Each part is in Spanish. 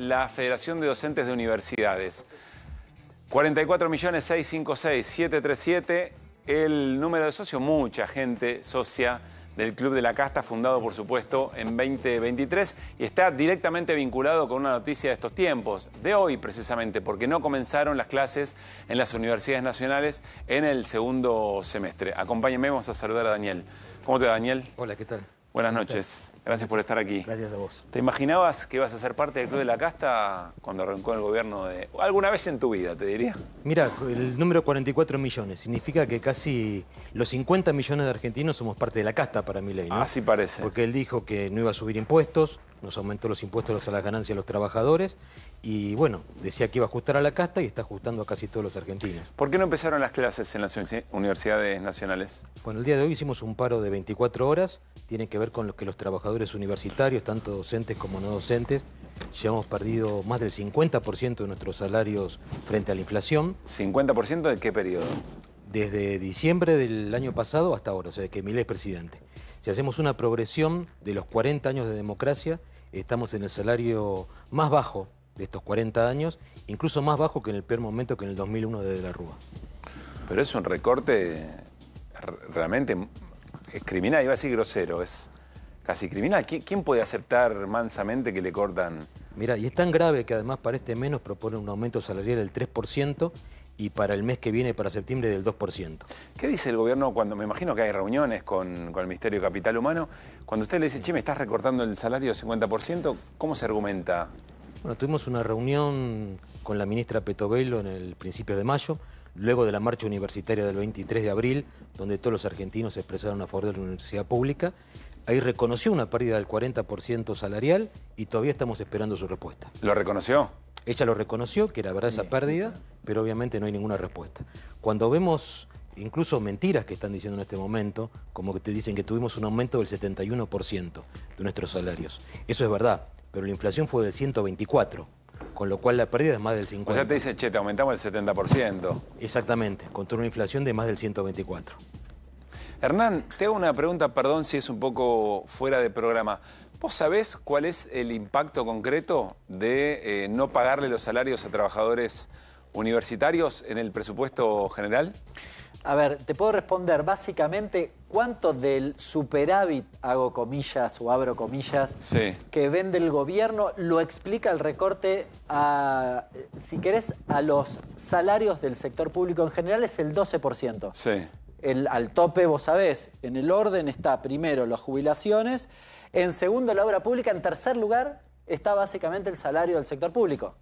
la Federación de Docentes de Universidades. millones 44.656.737, el número de socios, mucha gente socia del Club de la Casta, fundado por supuesto en 2023, y está directamente vinculado con una noticia de estos tiempos, de hoy precisamente, porque no comenzaron las clases en las universidades nacionales en el segundo semestre. Acompáñenme, vamos a saludar a Daniel. ¿Cómo te va, Daniel? Hola, ¿qué tal? Buenas noches, gracias por estar aquí. Gracias a vos. ¿Te imaginabas que ibas a ser parte del Club de la Casta cuando arrancó el gobierno de... ¿Alguna vez en tu vida, te diría? Mira, el número 44 millones significa que casi los 50 millones de argentinos somos parte de la casta para mi ley, ¿no? Así parece. Porque él dijo que no iba a subir impuestos, nos aumentó los impuestos a las ganancias de los trabajadores y bueno, decía que iba a ajustar a la casta y está ajustando a casi todos los argentinos. ¿Por qué no empezaron las clases en las universidades nacionales? Bueno, el día de hoy hicimos un paro de 24 horas, tiene que ver con lo que los trabajadores universitarios, tanto docentes como no docentes, llevamos perdido más del 50% de nuestros salarios frente a la inflación. ¿50% de qué periodo? Desde diciembre del año pasado hasta ahora, o sea, desde que Milé es presidente. Si hacemos una progresión de los 40 años de democracia, estamos en el salario más bajo de estos 40 años, incluso más bajo que en el peor momento que en el 2001 de, de la Rúa. Pero es un recorte realmente criminal, iba a decir grosero, es casi criminal. ¿Quién puede aceptar mansamente que le cortan? Mira, y es tan grave que además para este menos proponen un aumento salarial del 3% y para el mes que viene, para septiembre, del 2%. ¿Qué dice el gobierno cuando, me imagino que hay reuniones con, el Ministerio de Capital Humano, cuando usted le dice, che, me estás recortando el salario del 50%, ¿cómo se argumenta? Bueno, tuvimos una reunión con la ministra Petovelo en el principio de mayo, luego de la marcha universitaria del 23 de abril, donde todos los argentinos se expresaron a favor de la universidad pública, Ahí reconoció una pérdida del 40% salarial y todavía estamos esperando su respuesta. ¿Lo reconoció? Ella lo reconoció, que era verdad esa pérdida, pero obviamente no hay ninguna respuesta. Cuando vemos incluso mentiras que están diciendo en este momento, como que te dicen que tuvimos un aumento del 71% de nuestros salarios. Eso es verdad, pero la inflación fue del 124%, con lo cual la pérdida es más del 50%. O sea, te dicen, che, te aumentamos el 70%. Exactamente, contra una inflación de más del 124%. Hernán, te hago una pregunta, perdón si es un poco fuera de programa. ¿Vos sabés cuál es el impacto concreto de eh, no pagarle los salarios a trabajadores universitarios en el presupuesto general? A ver, te puedo responder básicamente cuánto del superávit, hago comillas o abro comillas, que vende el gobierno, lo explica el recorte si querés, a los salarios del sector público en general es el 12%. Sí al tope, vos sabés, en el orden está primero las jubilaciones, en segundo la obra pública, en tercer lugar está básicamente el salario del sector público.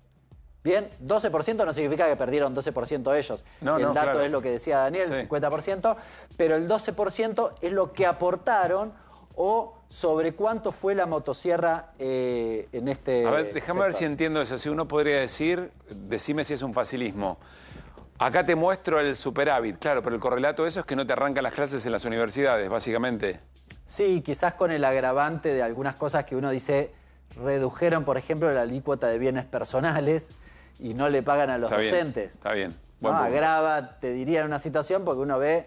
Bien, 12% no significa que perdieron 12% ellos. el dato es lo que decía Daniel, 50%, pero el 12% es lo que aportaron o sobre cuánto fue la motosierra eh, en este... A ver, déjame ver si entiendo eso. Si uno podría decir, decime si es un facilismo. Acá te muestro el superávit, claro, pero el correlato de eso es que no te arrancan las clases en las universidades, básicamente. Sí, quizás con el agravante de algunas cosas que uno dice, redujeron, por ejemplo, la alícuota de bienes personales y no le pagan a los docentes. está bien. agrava, te diría, una situación porque uno ve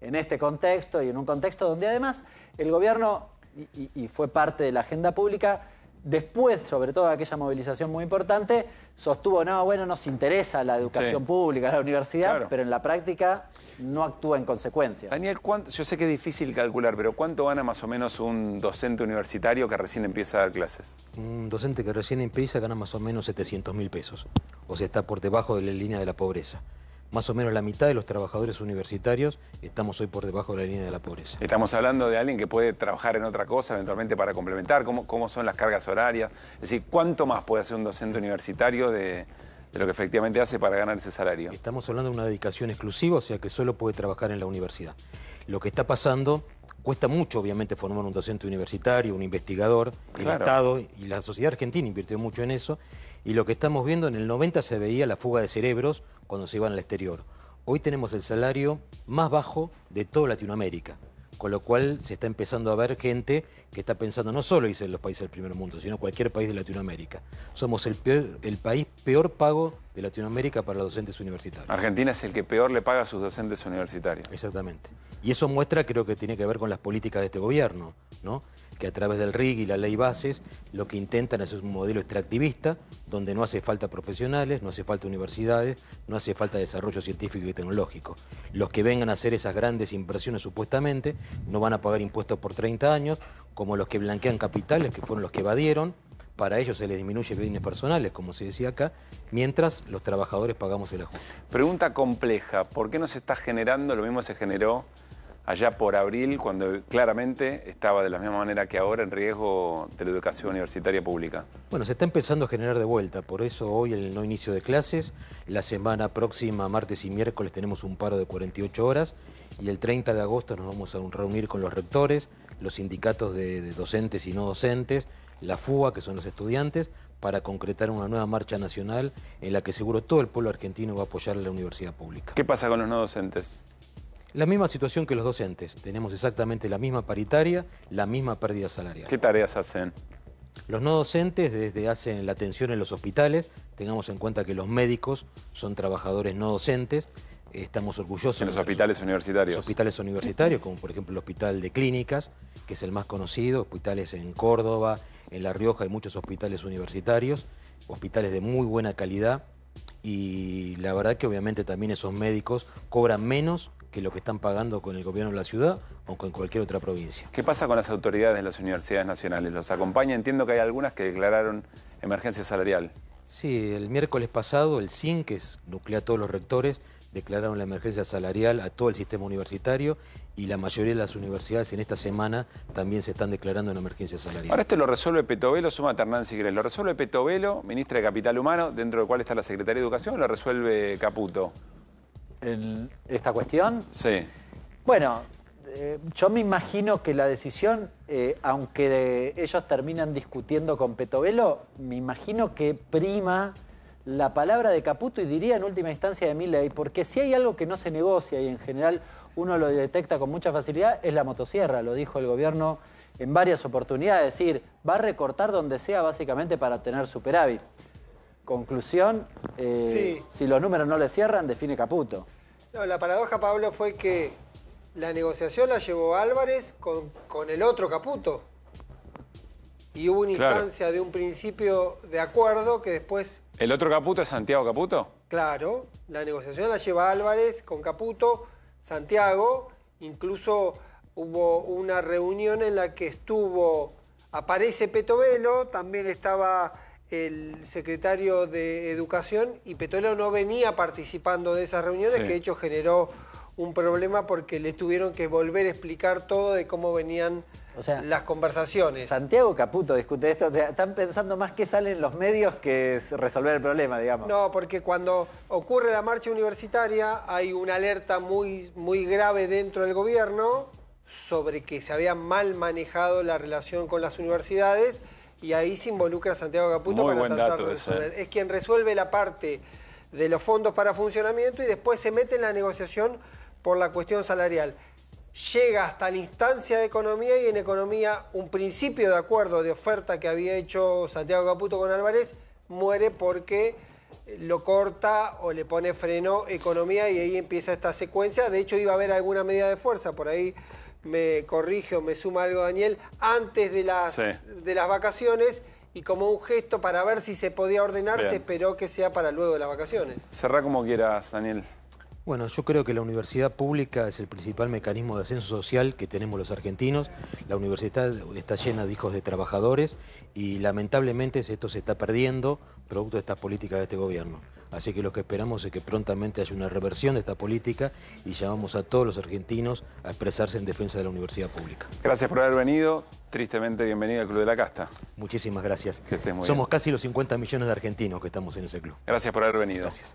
en este contexto y en un contexto donde además el gobierno, y fue parte de la agenda pública, después, sobre todo de aquella movilización muy importante, sostuvo, no, bueno, nos interesa la educación pública, la universidad, pero en la práctica no actúa en consecuencia. Daniel, yo sé que es difícil calcular, pero ¿cuánto gana más o menos un docente universitario que recién empieza a dar clases? Un docente que recién empieza gana más o menos 700 mil pesos, o sea, está por debajo de la línea de la pobreza más o menos la mitad de los trabajadores universitarios estamos hoy por debajo de la línea de la pobreza. Estamos hablando de alguien que puede trabajar en otra cosa eventualmente para complementar, cómo, son las cargas horarias, es decir, cuánto más puede hacer un docente universitario de, lo que efectivamente hace para ganar ese salario. Estamos hablando de una dedicación exclusiva, o sea que solo puede trabajar en la universidad. Lo que está pasando, cuesta mucho obviamente formar un docente universitario, un investigador, y la sociedad argentina invirtió mucho en eso, y lo que estamos viendo en el 90 se veía la fuga de cerebros, cuando se iban al exterior. Hoy tenemos el salario más bajo de toda Latinoamérica, con lo cual se está empezando a ver gente que está pensando no solo, en los países del primer mundo, sino cualquier país de Latinoamérica. Somos el país peor pago de Latinoamérica para los docentes universitarios. Argentina es el que peor le paga a sus docentes universitarios. Exactamente. Y eso muestra, creo que tiene que ver con las políticas de este gobierno, ¿no? que a través del RIG y la ley bases lo que intentan es un modelo extractivista donde no hace falta profesionales, no hace falta universidades, no hace falta desarrollo científico y tecnológico. Los que vengan a hacer esas grandes inversiones supuestamente no van a pagar impuestos por 30 años, como los que blanquean capitales, que fueron los que evadieron, para ellos se les disminuye bienes personales, como se decía acá, mientras los trabajadores pagamos el ajuste. Pregunta compleja, ¿por qué no se está generando lo mismo que se generó allá por abril, cuando claramente estaba de la misma manera que ahora en riesgo de la educación universitaria pública? Bueno, se está empezando a generar de vuelta, por eso hoy el no inicio de clases, la semana próxima, martes y miércoles, tenemos un paro de 48 horas y el 30 de agosto nos vamos a reunir con los rectores, los sindicatos de, de docentes y no docentes, la fuga, que son los estudiantes, para concretar una nueva marcha nacional en la que seguro todo el pueblo argentino va a apoyar a la universidad pública. ¿Qué pasa con los no docentes? La misma situación que los docentes. Tenemos exactamente la misma paritaria, la misma pérdida salarial. ¿Qué tareas hacen? Los no docentes desde hacen la atención en los hospitales. Tengamos en cuenta que los médicos son trabajadores no docentes estamos orgullosos. En los hospitales universitarios. Los hospitales universitarios, como por ejemplo el Hospital de Clínicas, que es el más conocido, hospitales en Córdoba, en La Rioja, hay muchos hospitales universitarios, hospitales de muy buena calidad, y la verdad que obviamente también esos médicos cobran menos que lo que están pagando con el gobierno de la ciudad o con cualquier otra provincia. ¿Qué pasa con las autoridades de las universidades nacionales? ¿Los acompaña? Entiendo que hay algunas que declararon emergencia salarial. Sí, el miércoles pasado el CIN, que es, nuclea todos los rectores, declararon la emergencia salarial a todo el sistema universitario y la mayoría de las universidades en esta semana también se están declarando en emergencia salarial. Ahora esto lo resuelve Petovelo, suma Ternán, si ¿Lo resuelve Petovelo, ministra de Capital Humano, dentro del cual está la Secretaría de Educación, o lo resuelve Caputo? ¿Esta cuestión? Sí. Bueno, eh, yo me imagino que la decisión, eh, aunque ellos terminan discutiendo con Petovelo, me imagino que prima la palabra de Caputo y diría en última instancia de Milley, porque si hay algo que no se negocia y en general uno lo detecta con mucha facilidad, es la motosierra, lo dijo el gobierno en varias oportunidades, es decir, va a recortar donde sea básicamente para tener superávit. Conclusión, eh, si los números no le cierran, define Caputo. la paradoja, Pablo, fue que la negociación la llevó Álvarez con, con el otro Caputo. Y hubo una instancia de un principio de acuerdo que después ¿El otro Caputo es Santiago Caputo? Claro, la negociación la lleva Álvarez con Caputo, Santiago, incluso hubo una reunión en la que estuvo, aparece Petovelo, también estaba el secretario de Educación y Petovelo no venía participando de esas reuniones, que de hecho generó un problema porque le tuvieron que volver a explicar todo de cómo venían las conversaciones. Santiago Caputo discute esto. están pensando más que salen los medios que resolver el problema, digamos. No, porque cuando ocurre la marcha universitaria hay una alerta muy, muy grave dentro del gobierno sobre que se había mal manejado la relación con las universidades y ahí se involucra Santiago Caputo para tratar de resolver. Eh. Es quien resuelve la parte de los fondos para funcionamiento y después se mete en la negociación por la cuestión salarial llega hasta la instancia de economía y en economía un principio de acuerdo de oferta que había hecho Santiago Caputo con Álvarez muere porque lo corta o le pone freno economía y ahí empieza esta secuencia. De hecho iba a haber alguna medida de fuerza, por ahí me corrige o me suma algo Daniel, antes de las, de las vacaciones y como un gesto para ver si se podía ordenarse, se esperó que sea para luego de las vacaciones. Cerrá como quieras, Daniel. Bueno, yo creo que la universidad pública es el principal mecanismo de ascenso social que tenemos los argentinos. La universidad está llena de hijos de trabajadores y lamentablemente esto se está perdiendo producto de esta política de este gobierno. Así que lo que esperamos es que prontamente haya una reversión de esta política y llamamos a todos los argentinos a expresarse en defensa de la universidad pública. Gracias por haber venido. Tristemente bienvenido al Club de la Casta. Muchísimas gracias. Somos casi los 50 millones de argentinos que estamos en ese club. Gracias por haber venido. Gracias.